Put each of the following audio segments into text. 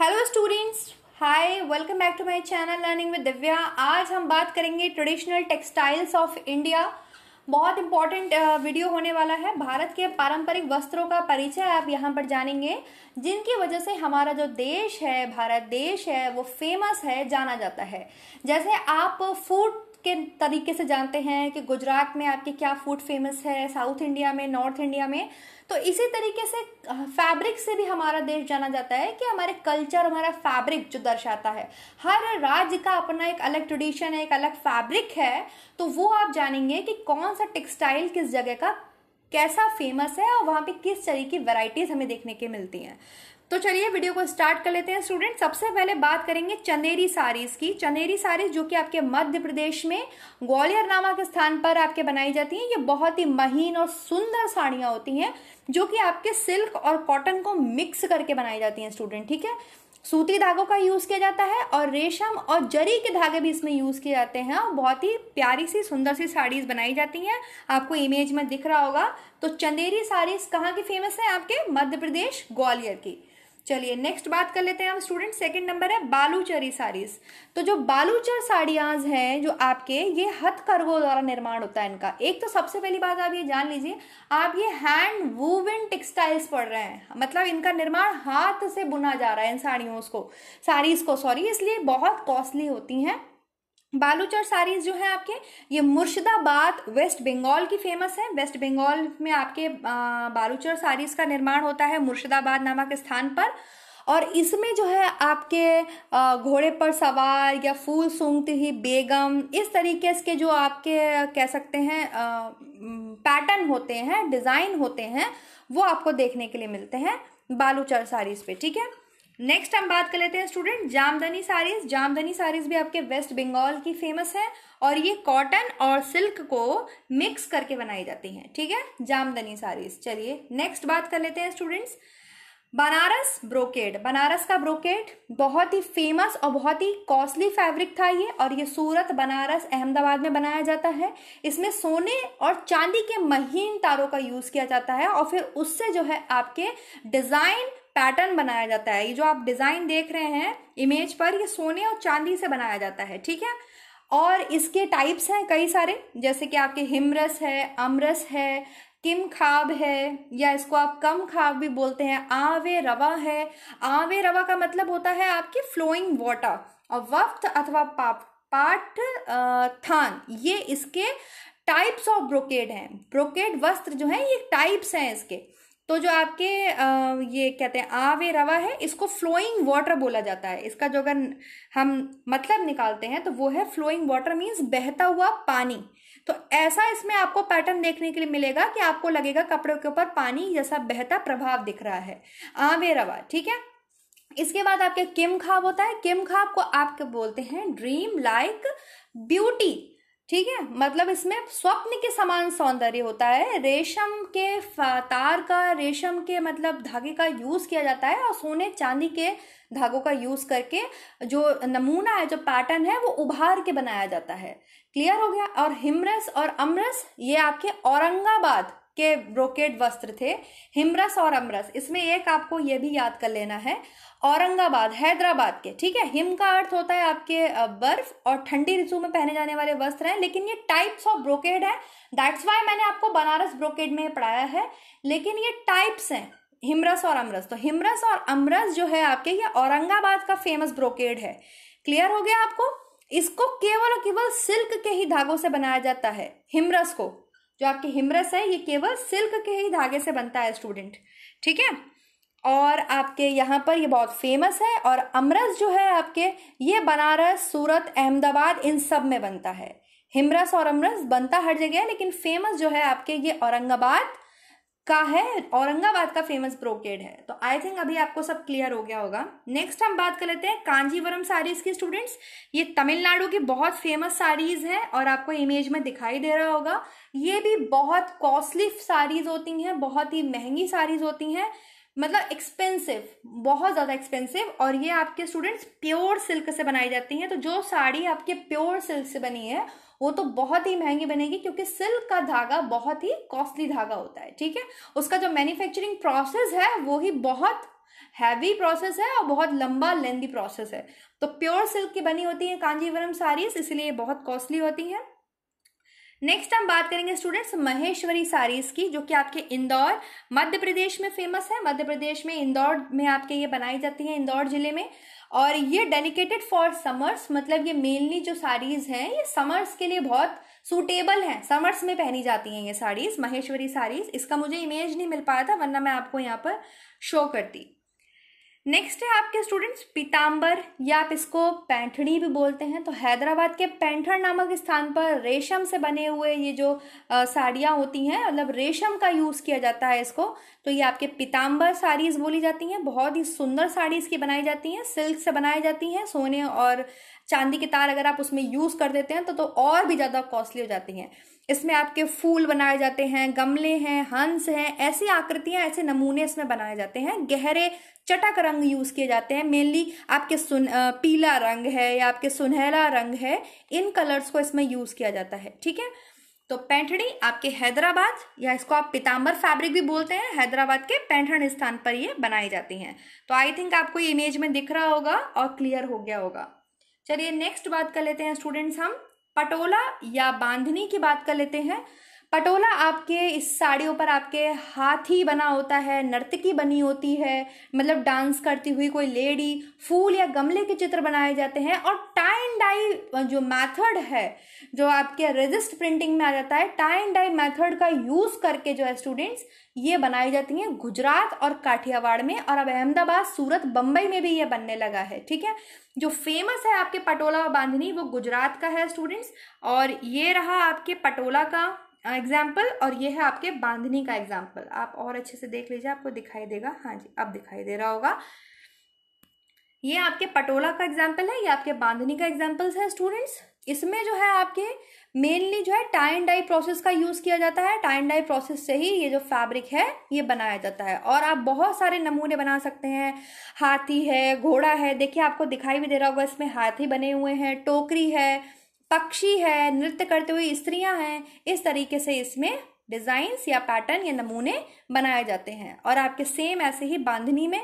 hello students hi welcome back to my channel learning with Divya आज हम बात करेंगे ट्रेडिशनल टेक्सटाइल्स ऑफ इंडिया बहुत इंपॉर्टेंट वीडियो uh, होने वाला है भारत के पारंपरिक वस्त्रों का परिचय आप यहाँ पर जानेंगे जिनकी वजह से हमारा जो देश है भारत देश है वो फेमस है जाना जाता है जैसे आप फूड के तरीके से जानते हैं कि गुजरात में आपके क्या फूड फेमस है साउथ इंडिया में नॉर्थ इंडिया में तो इसी तरीके से फैब्रिक से भी हमारा देश जाना जाता है कि हमारे कल्चर हमारा फैब्रिक जो दर्शाता है हर राज्य का अपना एक अलग ट्रेडिशन है एक अलग फैब्रिक है तो वो आप जानेंगे कि कौन सा टेक्सटाइल किस जगह का कैसा फेमस है और वहाँ पे किस तरीके की वैरायटीज हमें देखने के मिलती हैं तो चलिए वीडियो को स्टार्ट कर लेते हैं स्टूडेंट सबसे पहले बात करेंगे चंदेरी साड़ीज़ की चंदेरी साड़ीज जो कि आपके मध्य प्रदेश में ग्वालियर नामक स्थान पर आपके बनाई जाती हैं ये बहुत ही महीन और सुंदर साड़ियां होती हैं जो कि आपके सिल्क और कॉटन को मिक्स करके बनाई जाती हैं स्टूडेंट ठीक है सूती धागों का यूज़ किया जाता है और रेशम और जरी के धागे भी इसमें यूज़ किए जाते हैं और बहुत ही प्यारी सी सुंदर सी साड़ीज़ बनाई जाती हैं आपको इमेज में दिख रहा होगा तो चंदेरी साड़ीज़ कहाँ की फेमस है आपके मध्य प्रदेश ग्वालियर की चलिए नेक्स्ट बात कर लेते हैं हम स्टूडेंट सेकंड नंबर है बालूचरी साड़ीज तो जो बालूचर साड़ियाज हैं जो आपके ये हथकरघों द्वारा निर्माण होता है इनका एक तो सबसे पहली बात आप ये जान लीजिए आप ये हैंड वूवन टेक्सटाइल्स पढ़ रहे हैं मतलब इनका निर्माण हाथ से बुना जा रहा है इन साड़ियों को साड़ीज को सॉरी इसलिए बहुत कॉस्टली होती हैं बालूच और साड़ीज जो है आपके ये मुर्शिदाबाद वेस्ट बंगाल की फेमस है वेस्ट बंगाल में आपके बालूच और साड़ीज का निर्माण होता है मुर्शिदाबाद नामक स्थान पर और इसमें जो है आपके घोड़े पर सवार या फूल सूंघती ही बेगम इस तरीके से जो आपके कह सकते हैं पैटर्न होते हैं डिज़ाइन होते हैं वो आपको देखने के लिए मिलते हैं बालूचर साड़ीज पे ठीक है नेक्स्ट हम बात कर लेते हैं स्टूडेंट जामदनी साड़ीज जामदनी साड़ीज भी आपके वेस्ट बंगाल की फेमस है और ये कॉटन और सिल्क को मिक्स करके बनाई जाती हैं ठीक है जामदनी साड़ीज चलिए नेक्स्ट बात कर लेते हैं स्टूडेंट्स बनारस ब्रोकेड बनारस का ब्रोकेड बहुत ही फेमस और बहुत ही कॉस्टली फैब्रिक था ये और ये सूरत बनारस अहमदाबाद में बनाया जाता है इसमें सोने और चांदी के महीन तारों का यूज़ किया जाता है और फिर उससे जो है आपके डिज़ाइन पैटर्न बनाया जाता है ये जो आप डिजाइन देख रहे हैं इमेज पर ये सोने और चांदी से बनाया जाता है ठीक है और इसके टाइप्स हैं कई सारे जैसे कि आपके हिमरस है अमरस है किम खाब है या इसको आप कम खाब भी बोलते हैं आवे रवा है आवे रवा का मतलब होता है आपकी फ्लोइंग वाटर और वक्त अथवा पाप पाठ थान ये इसके टाइप्स ऑफ ब्रोकेड हैं ब्रोकेड वस्त्र जो हैं ये टाइप्स हैं इसके तो जो आपके ये कहते हैं आवे रवा है इसको फ्लोइंग वाटर बोला जाता है इसका जो अगर हम मतलब निकालते हैं तो वो है फ्लोइंग वाटर मीन्स बहता हुआ पानी तो ऐसा इसमें आपको पैटर्न देखने के लिए मिलेगा कि आपको लगेगा कपड़े के ऊपर पानी जैसा बहता प्रभाव दिख रहा है आवे रवा ठीक है इसके बाद आपके किम खाब होता है किम खाब को आप बोलते हैं ड्रीम लाइक ब्यूटी ठीक है मतलब इसमें स्वप्न के समान सौंदर्य होता है रेशम के तार का रेशम के मतलब धागे का यूज़ किया जाता है और सोने चांदी के धागों का यूज़ करके जो नमूना है जो पैटर्न है वो उभार के बनाया जाता है क्लियर हो गया और हिमरस और अमरस ये आपके औरंगाबाद के ब्रोकेड वस्त्र थे हिमरस और अमरस इसमें एक आपको ये भी याद कर लेना है औरंगाबाद हैदराबाद के ठीक है हिम का अर्थ होता है आपके बर्फ और ठंडी ऋतु में पहने जाने वाले वस्त्र हैं लेकिन ये टाइप्स ऑफ ब्रोकेड है दैट्स वाई मैंने आपको बनारस ब्रोकेड में पढ़ाया है लेकिन ये टाइप्स हैं हिमरस और अमरस तो हिमरस और अमरस जो है आपके ये औरंगाबाद का फेमस ब्रोकेड है क्लियर हो गया आपको इसको केवल और केवल सिल्क के ही धागों से बनाया जाता है हिमरस को जो आपके हिमरस है ये केवल सिल्क के ही धागे से बनता है स्टूडेंट ठीक है और आपके यहाँ पर ये बहुत फेमस है और अमरस जो है आपके ये बनारस सूरत अहमदाबाद इन सब में बनता है हिमरस और अमरस बनता हर जगह है लेकिन फेमस जो है आपके ये औरंगाबाद का है औरंगाबाद का फेमस ब्रोकेड है तो आई थिंक अभी आपको सब क्लियर हो गया होगा नेक्स्ट हम बात कर लेते हैं कांजीवरम साड़ीज की स्टूडेंट्स ये तमिलनाडु की बहुत फेमस साड़ीज हैं और आपको इमेज में दिखाई दे रहा होगा ये भी बहुत कॉस्टली साड़ीज होती हैं बहुत ही महंगी साड़ीज होती हैं मतलब एक्सपेंसिव बहुत ज़्यादा एक्सपेंसिव और ये आपके स्टूडेंट्स प्योर सिल्क से बनाई जाती हैं तो जो साड़ी आपके प्योर सिल्क से बनी है वो तो बहुत ही महंगी बनेगी क्योंकि सिल्क का धागा बहुत ही कॉस्टली धागा होता है ठीक है उसका जो मैन्युफैक्चरिंग प्रोसेस है वो ही बहुत हैवी प्रोसेस है और बहुत लंबा लेंदी प्रोसेस है तो प्योर सिल्क की बनी होती है कांजीवरम साड़ीज इसलिए बहुत कॉस्टली होती हैं नेक्स्ट हम बात करेंगे स्टूडेंट्स महेश्वरी साड़ीज की जो कि आपके इंदौर मध्य प्रदेश में फेमस है मध्य प्रदेश में इंदौर में आपके ये बनाई जाती है इंदौर जिले में और ये डेडिकेटेड फॉर समर्स मतलब ये मेनली जो साड़ीज हैं ये समर्स के लिए बहुत सूटेबल हैं समर्स में पहनी जाती हैं ये साड़ीज महेश्वरी साड़ीज इसका मुझे इमेज नहीं मिल पाया था वरना मैं आपको यहाँ पर शो करती नेक्स्ट है आपके स्टूडेंट्स पीताम्बर या आप इसको पैंठणी भी बोलते हैं तो हैदराबाद के पैंठर नामक स्थान पर रेशम से बने हुए ये जो साड़ियाँ होती हैं मतलब रेशम का यूज़ किया जाता है इसको तो ये आपके पीताम्बर साड़ीज़ बोली जाती हैं बहुत ही सुंदर साड़ीज़ की बनाई जाती हैं सिल्क से बनाई जाती हैं सोने और चांदी के तार अगर आप उसमें यूज़ कर देते हैं तो तो और भी ज़्यादा कॉस्टली हो जाती हैं इसमें आपके फूल बनाए जाते हैं गमले हैं हंस हैं ऐसी आकृतियां ऐसे नमूने इसमें बनाए जाते हैं गहरे चटक रंग यूज़ किए जाते हैं मेनली आपके सुन पीला रंग है या आपके सुनहरा रंग है इन कलर्स को इसमें यूज़ किया जाता है ठीक है तो पैंठड़ी आपके हैदराबाद या इसको आप पिताम्बर फैब्रिक भी बोलते हैं हैदराबाद के पैंठण स्थान पर ये बनाई जाती हैं तो आई थिंक आपको ये इमेज में दिख रहा होगा और क्लियर हो गया होगा चलिए नेक्स्ट बात कर लेते हैं स्टूडेंट्स हम पटोला या बांधनी की बात कर लेते हैं पटोला आपके इस साड़ियों पर आपके हाथी बना होता है नर्तकी बनी होती है मतलब डांस करती हुई कोई लेडी फूल या गमले के चित्र बनाए जाते हैं और टाइम डाई जो मेथड है जो आपके रजिस्ट प्रिंटिंग में आ जाता है टाइम डाई मेथड का यूज़ करके जो है स्टूडेंट्स ये बनाई जाती हैं गुजरात और काठियावाड़ में और अब अहमदाबाद सूरत बम्बई में भी ये बनने लगा है ठीक है जो फेमस है आपके पटोला बांधनी वो गुजरात का है स्टूडेंट्स और ये रहा आपके पटोला का एग्जाम्पल और ये है आपके बांधनी का एग्जाम्पल आप और अच्छे से देख लीजिए आपको दिखाई देगा हाँ जी अब दिखाई दे रहा होगा ये आपके पटोला का एग्जाम्पल है ये आपके बांधनी का एग्जाम्पल्स है स्टूडेंट्स इसमें जो है आपके मेनली जो है टाई एंड डाई प्रोसेस का यूज़ किया जाता है टाई एंड डाई प्रोसेस से ही ये जो फैब्रिक है ये बनाया जाता है और आप बहुत सारे नमूने बना सकते हैं हाथी है घोड़ा है देखिए आपको दिखाई भी दे रहा होगा इसमें हाथी बने हुए हैं टोकरी है पक्षी है नृत्य करते हुए स्त्रियां हैं इस तरीके से इसमें डिजाइन या पैटर्न या नमूने बनाए जाते हैं और आपके सेम ऐसे ही बांधनी में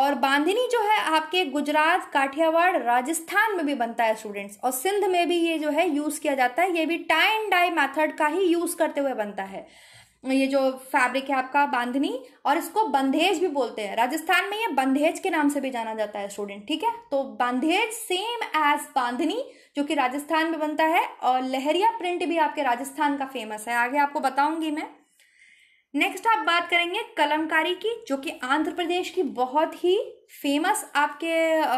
और बांधनी जो है आपके गुजरात काठियावाड़ राजस्थान में भी बनता है स्टूडेंट्स और सिंध में भी ये जो है यूज़ किया जाता है ये भी टाई एंड डाई मेथड का ही यूज़ करते हुए बनता है ये जो फैब्रिक है आपका बांधनी और इसको बंधेज भी बोलते हैं राजस्थान में ये बंधेज के नाम से भी जाना जाता है स्टूडेंट ठीक है तो बंधेज सेम एज बांधनी जो कि राजस्थान में बनता है और लहरिया प्रिंट भी आपके राजस्थान का फेमस है आगे आपको बताऊंगी मैं नेक्स्ट आप बात करेंगे कलमकारी की जो कि आंध्र प्रदेश की बहुत ही फेमस आपके आ,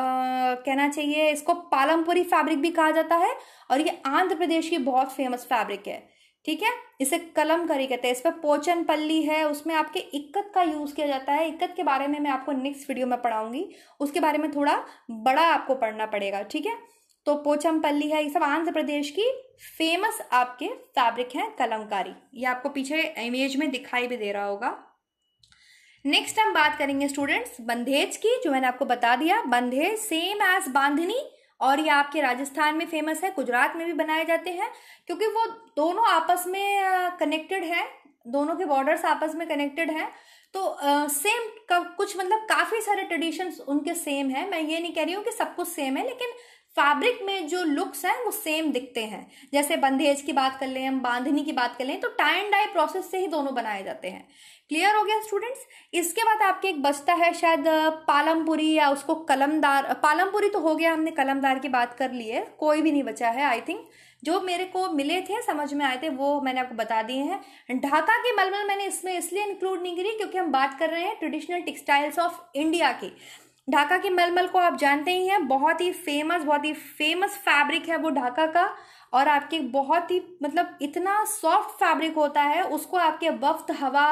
कहना चाहिए इसको पालमपुरी फैब्रिक भी कहा जाता है और ये आंध्र प्रदेश की बहुत फेमस फैब्रिक है ठीक है इसे कलम करी कहते हैं इस पर पोचन पल्ली है उसमें आपके इक्कत का यूज़ किया जाता है इक्कत के बारे में मैं आपको नेक्स्ट वीडियो में पढ़ाऊंगी उसके बारे में थोड़ा बड़ा आपको पढ़ना पड़ेगा ठीक है तो पोचम पल्ली है ये सब आंध्र प्रदेश की फेमस आपके फैब्रिक हैं कलमकारी ये आपको पीछे इमेज में दिखाई भी दे रहा होगा नेक्स्ट हम बात करेंगे स्टूडेंट्स बंधेज की जो मैंने आपको बता दिया बंधेज सेम एज बांधनी और ये आपके राजस्थान में फेमस है गुजरात में भी बनाए जाते हैं क्योंकि वो दोनों आपस में कनेक्टेड हैं दोनों के बॉर्डर्स आपस में कनेक्टेड हैं तो सेम uh, कुछ मतलब काफ़ी सारे ट्रेडिशंस उनके सेम है मैं ये नहीं कह रही हूँ कि सब कुछ सेम है लेकिन फैब्रिक में जो लुक्स हैं वो सेम दिखते हैं जैसे बंधेज की बात कर लें हम बांधनी की बात कर लें तो टाई एंड डाई प्रोसेस से ही दोनों बनाए जाते हैं क्लियर हो गया स्टूडेंट्स इसके बाद आपके एक बचता है शायद पालमपुरी या उसको कलमदार पालमपुरी तो हो गया हमने कलमदार की बात कर ली है कोई भी नहीं बचा है आई थिंक जो मेरे को मिले थे समझ में आए थे वो मैंने आपको बता दिए हैं ढाका के मलमल मैंने इसमें इसलिए इंक्लूड नहीं करी क्योंकि हम बात कर रहे हैं ट्रेडिशनल टेक्सटाइल्स ऑफ इंडिया की ढाका की मलमल को आप जानते ही हैं बहुत ही फेमस बहुत ही फेमस फैब्रिक है वो ढाका का और आपके बहुत ही मतलब इतना सॉफ्ट फैब्रिक होता है उसको आपके वफ्त हवा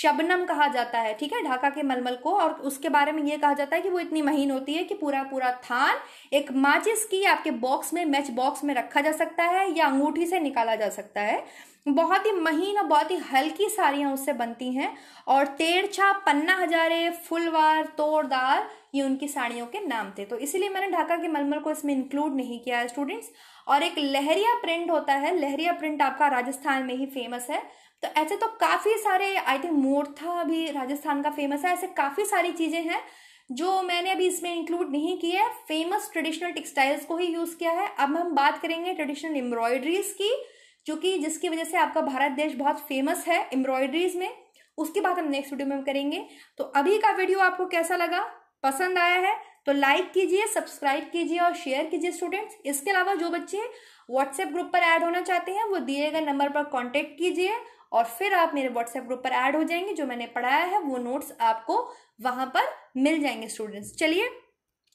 शबनम कहा जाता है ठीक है ढाका के मलमल को और उसके बारे में ये कहा जाता है कि वो इतनी महीन होती है कि पूरा पूरा थान एक माचिस की आपके बॉक्स में मैच बॉक्स में रखा जा सकता है या अंगूठी से निकाला जा सकता है बहुत ही महीन और बहुत ही हल्की साड़ियाँ उससे बनती हैं और तेरछा पन्ना हजारे फुलवार तोड़दार ये उनकी साड़ियों के नाम थे तो इसीलिए मैंने ढाका के मलमल को इसमें इंक्लूड नहीं किया है स्टूडेंट्स और एक लहरिया प्रिंट होता है लहरिया प्रिंट आपका राजस्थान में ही फेमस है तो ऐसे तो काफ़ी सारे आई थिंक मोरथा भी राजस्थान का फेमस है ऐसे काफ़ी सारी चीज़ें हैं जो मैंने अभी इसमें इंक्लूड नहीं किया है फेमस ट्रेडिशनल टेक्सटाइल्स को ही यूज़ किया है अब हम बात करेंगे ट्रेडिशनल एम्ब्रॉयडरीज की जो कि जिसकी वजह से आपका भारत देश बहुत फेमस है एम्ब्रॉयडरीज में उसके बाद हम नेक्स्ट वीडियो में करेंगे तो अभी का वीडियो आपको कैसा लगा पसंद आया है तो लाइक कीजिए सब्सक्राइब कीजिए और शेयर कीजिए स्टूडेंट्स इसके अलावा जो बच्चे व्हाट्सएप ग्रुप पर ऐड होना चाहते हैं वो दिए गए नंबर पर कॉन्टेक्ट कीजिए और फिर आप मेरे व्हाट्सएप ग्रुप पर ऐड हो जाएंगे जो मैंने पढ़ाया है वो नोट्स आपको वहां पर मिल जाएंगे स्टूडेंट्स चलिए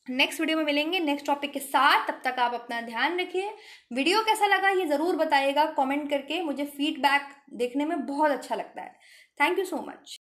नेक्स्ट वीडियो में मिलेंगे नेक्स्ट टॉपिक के साथ तब तक आप अपना ध्यान रखिए वीडियो कैसा लगा ये ज़रूर बताइएगा कमेंट करके मुझे फीडबैक देखने में बहुत अच्छा लगता है थैंक यू सो मच